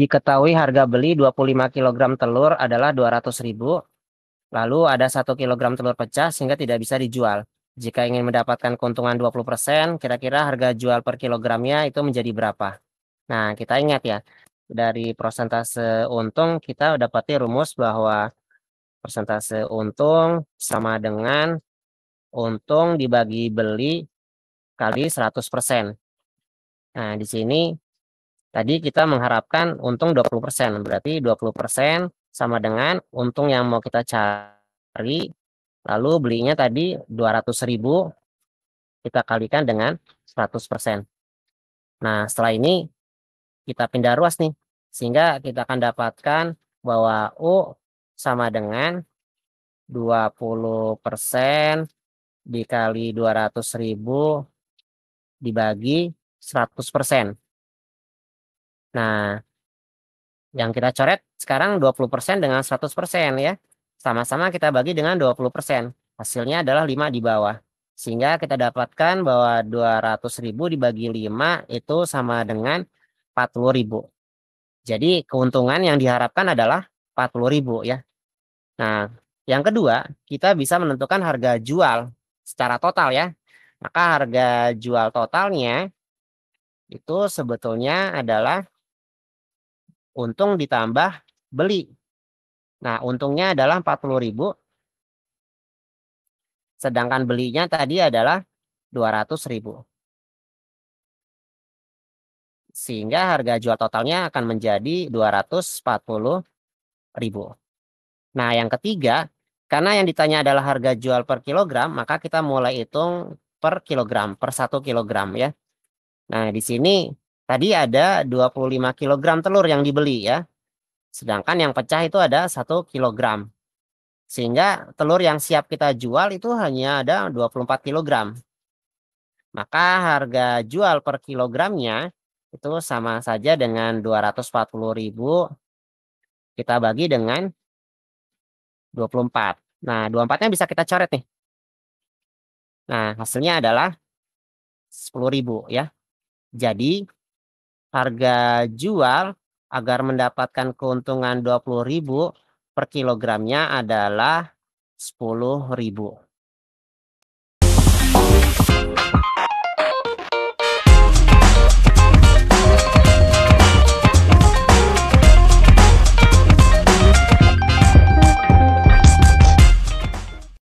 diketahui harga beli 25 kg telur adalah 200.000. Lalu ada 1 kg telur pecah sehingga tidak bisa dijual. Jika ingin mendapatkan keuntungan 20%, kira-kira harga jual per kilogramnya itu menjadi berapa? Nah, kita ingat ya, dari persentase untung kita dapati rumus bahwa persentase untung sama dengan untung dibagi beli kali 100%. Nah, di sini Tadi kita mengharapkan untung 20%, berarti 20% sama dengan untung yang mau kita cari, lalu belinya tadi ribu kita kalikan dengan 100%. Nah, setelah ini kita pindah ruas nih, sehingga kita akan dapatkan bahwa U sama dengan 20% dikali ribu dibagi 100%. Nah, yang kita coret sekarang 20% dengan 100% ya. Sama-sama kita bagi dengan 20%. Hasilnya adalah 5 di bawah. Sehingga kita dapatkan bahwa 200.000 dibagi 5 itu sama dengan 40.000. Jadi keuntungan yang diharapkan adalah 40.000 ya. Nah, yang kedua, kita bisa menentukan harga jual secara total ya. Maka harga jual totalnya itu sebetulnya adalah untung ditambah beli. Nah, untungnya adalah 40.000. Sedangkan belinya tadi adalah 200.000. Sehingga harga jual totalnya akan menjadi 240.000. Nah, yang ketiga, karena yang ditanya adalah harga jual per kilogram, maka kita mulai hitung per kilogram, per 1 kilogram ya. Nah, di sini Tadi ada 25 kg telur yang dibeli ya. Sedangkan yang pecah itu ada 1 kg. Sehingga telur yang siap kita jual itu hanya ada 24 kg. Maka harga jual per kilogramnya itu sama saja dengan 240.000 kita bagi dengan 24. Nah, 24-nya bisa kita coret nih. Nah, hasilnya adalah 10.000 ya. Jadi harga jual agar mendapatkan keuntungan 20.000 per kilogramnya adalah 10.000.